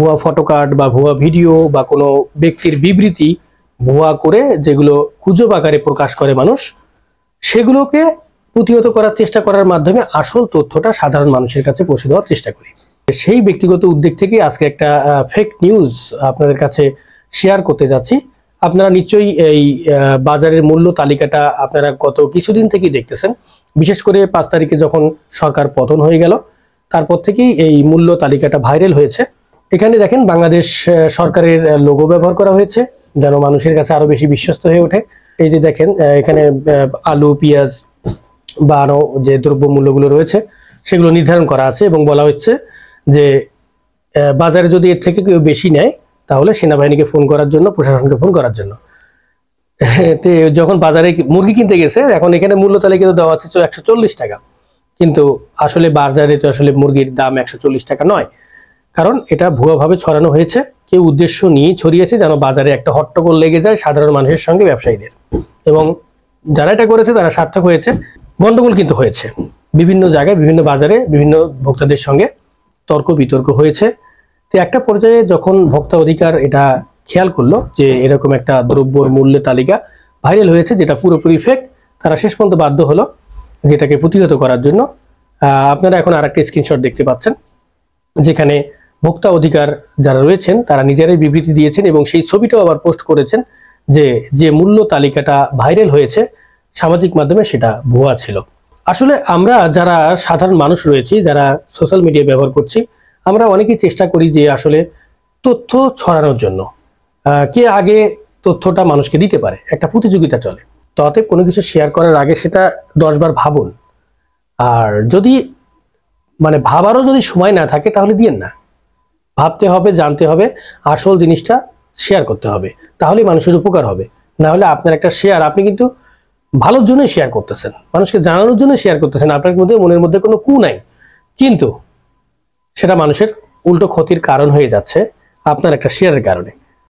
ভুয়া ফটোকার্ড বা ভুয়া ভিডিও বা কোনো ব্যক্তির বিবৃতি ভুয়া করে যেগুলো গুজব আকারে প্রকাশ করে মানুষ সেগুলোকে প্রতিহত করার চেষ্টা করার মাধ্যমে আসল তথ্যটা সাধারণ মানুষের কাছে পৌঁছে দেওয়ার চেষ্টা করি সেই ব্যক্তিগত উদ্যোগ থেকে আজকে একটা ফেক নিউজ আপনাদের কাছে শেয়ার করতে যাচ্ছি আপনারা নিশ্চয়ই এই বাজারের মূল্য তালিকাটা আপনারা গত কিছুদিন থেকেই দেখতেছেন বিশেষ করে পাঁচ তারিখে যখন সরকার পতন হয়ে গেল তারপর থেকেই এই মূল্য তালিকাটা ভাইরাল হয়েছে এখানে দেখেন বাংলাদেশ সরকারের লোগো ব্যবহার করা হয়েছে যেন মানুষের কাছে আরো বেশি বিশ্বস্ত হয়ে ওঠে এই যে দেখেন এখানে আলু পেঁয়াজ বা আরো যে দ্রব্যমূল্যগুলো রয়েছে সেগুলো নির্ধারণ করা আছে এবং বলা হচ্ছে যে বাজারে যদি এর থেকে কেউ বেশি নেয় তাহলে সেনাবাহিনীকে ফোন করার জন্য প্রশাসনকে ফোন করার জন্য যখন বাজারে মুরগি কিনতে গেছে এখন এখানে মূল্য তালিকা কিন্তু দেওয়া আছে একশো টাকা কিন্তু আসলে বাজারে তো আসলে মুরগির দাম একশো টাকা নয় কারণ এটা ভুয়াভাবে ছড়ানো হয়েছে কেউ উদ্দেশ্য নিয়ে ছড়িয়েছে যেন বাজারে একটা হট্টগোল লেগে যায় সাধারণ মানুষের সঙ্গে ব্যবসায়ীদের এবং যারা এটা করেছে তারা সার্থক হয়েছে গন্ডগোল কিন্তু হয়েছে বিভিন্ন জায়গায় বিভিন্ন বাজারে বিভিন্ন ভোক্তাদের সঙ্গে তর্ক বিতর্ক হয়েছে তো একটা পর্যায়ে যখন ভোক্তা অধিকার এটা খেয়াল করলো যে এরকম একটা দ্রব্যর মূল্যের তালিকা ভাইরাল হয়েছে যেটা পুরোপুরি ফেক তারা শেষ পর্যন্ত বাধ্য হলো যেটাকে প্রতিহত করার জন্য আপনারা এখন আর একটা স্ক্রিনশট দেখতে পাচ্ছেন যেখানে ভোক্তা অধিকার যারা রয়েছেন তারা নিজেরাই বিবৃতি দিয়েছেন এবং সেই ছবিটাও আবার পোস্ট করেছেন যে যে মূল্য তালিকাটা ভাইরাল হয়েছে সামাজিক মাধ্যমে সেটা ভুয়া ছিল আসলে আমরা যারা সাধারণ মানুষ রয়েছি যারা সোশ্যাল মিডিয়া ব্যবহার করছি আমরা অনেকেই চেষ্টা করি যে আসলে তথ্য ছড়ানোর জন্য কে আগে তথ্যটা মানুষকে দিতে পারে একটা প্রতিযোগিতা চলে তাতে কোনো কিছু শেয়ার করার আগে সেটা দশবার ভাবুন আর যদি মানে ভাবারও যদি সময় না থাকে তাহলে দিয়েন না ভাবতে হবে জানতে হবে আসল জিনিসটা শেয়ার করতে হবে তাহলে মানুষের উপকার হবে না হলে আপনার একটা শেয়ার আপনি কিন্তু ভালোর জন্যই শেয়ার করতেছেন মানুষকে জানানোর জন্য শেয়ার করতেছেন আপনার মধ্যে মনের মধ্যে কোনো কু নাই কিন্তু সেটা মানুষের উল্টো ক্ষতির কারণ হয়ে যাচ্ছে আপনার একটা শেয়ারের কারণে